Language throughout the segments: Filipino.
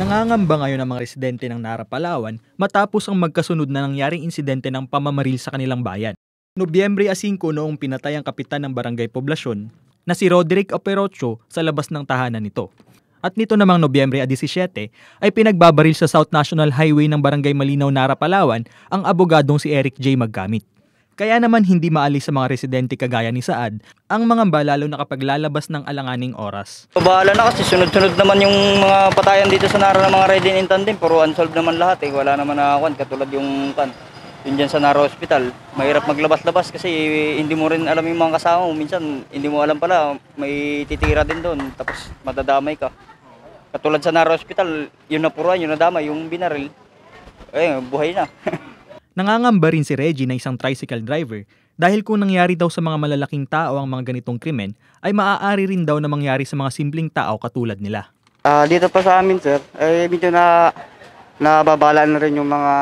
Nangangamba ngayon ang mga residente ng Nara, Palawan matapos ang magkasunod na nangyaring insidente ng pamamaril sa kanilang bayan. Nobyembre 5 noong pinatay ang kapitan ng barangay poblasyon na si Roderick Operocho sa labas ng tahanan nito. At nito namang Nobyembre 17 ay pinagbabaril sa South National Highway ng Barangay Malinaw, Nara, Palawan ang abogadong si Eric J. Maggamit. Kaya naman hindi maalis sa mga residente kagaya ni Saad ang mga balalo na kapaglalabas ng alanganing oras. Bahala na kasi sunod-sunod naman yung mga patayan dito sa Naro ng mga riding in tandem. Puro unsolved naman lahat eh. Wala naman nakakuan katulad yung kan. Yun dyan sa Naro Hospital. Mahirap maglabas-labas kasi hindi mo rin alam yung mga kasama mo. Minsan hindi mo alam pala may titira din doon tapos madadamay ka. Katulad sa Naro Hospital, yun na puruan, yun na damay, yung binaril. Eh, buhay na. Nangangamba rin si Reggie na isang tricycle driver dahil kung nangyari daw sa mga malalaking tao ang mga ganitong krimen, ay maaari rin daw na mangyari sa mga simpleng tao katulad nila. Uh, dito pa sa amin, sir, eh medyo na nababala na rin yung mga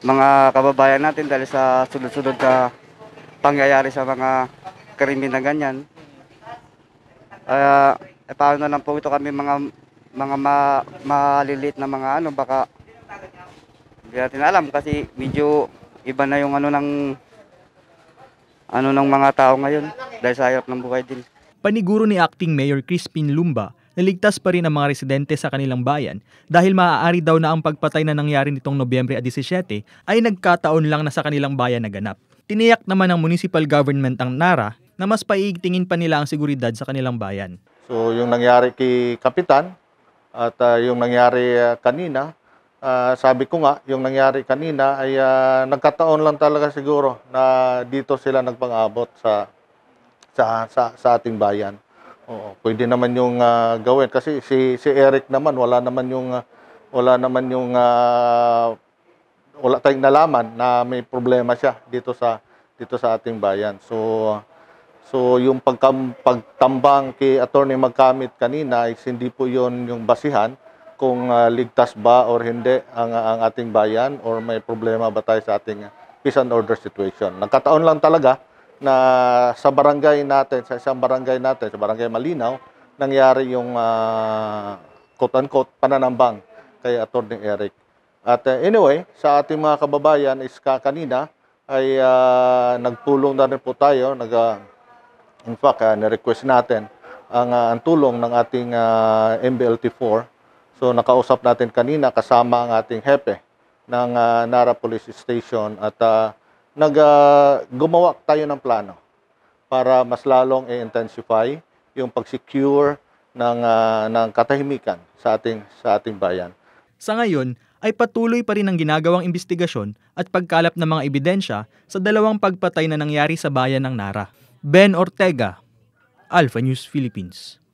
mga kababayan natin dahil sa sunod-sunod na pangyayari sa mga krimen na ganyan. Uh, eh, paano na lang po ito kami mga mga ma, maliliit na mga ano baka hindi natin alam kasi medyo iba na yung ano ng ano ng mga tao ngayon dahil sa hirap ng buhay din. Paniguro ni acting Mayor Crispin Lumba, naligtas pa rin ang mga residente sa kanilang bayan dahil maaari daw na ang pagpatay na nangyari nitong Nobyembre 17 ay nagkataon lang na sa kanilang bayan naganap. Tiniyak naman ng municipal government ang NARA na mas paiigtingin pa nila ang seguridad sa kanilang bayan. So yung nangyari kay Kapitan at uh, yung nangyari uh, kanina, uh, sabi ko nga, yung nangyari kanina ay uh, nagkataon lang talaga siguro na dito sila nagpang-abot sa sa, sa sa ating bayan. Oo, pwede naman yung uh, gawin kasi si si Eric naman wala naman yung uh, wala naman yung uh, wala tayong nalaman na may problema siya dito sa dito sa ating bayan. So so yung pagkam, pagtambang kay Attorney Magkamit kanina ay hindi po yon yung basihan kung uh, ligtas ba or hindi ang, ang ating bayan or may problema ba tayo sa ating peace and order situation. Nagkataon lang talaga na sa barangay natin, sa isang barangay natin, sa barangay Malinaw, nangyari yung uh, quote-unquote pananambang kay Attorney Eric. At uh, anyway, sa ating mga kababayan is ka kanina ay uh, nagtulong na rin po tayo. Nag, uh, in fact, uh, na-request natin ang, uh, ang tulong ng ating uh, MBLT4 So nakausap natin kanina kasama ang ating hepe ng uh, Nara Police Station at uh, nag uh, tayo ng plano para mas lalong i-intensify yung pag-secure ng uh, ng katahimikan sa ating sa ating bayan. Sa ngayon, ay patuloy pa rin ang ginagawang investigasyon at pagkalap ng mga ebidensya sa dalawang pagpatay na nangyari sa bayan ng Nara. Ben Ortega, Alpha News Philippines.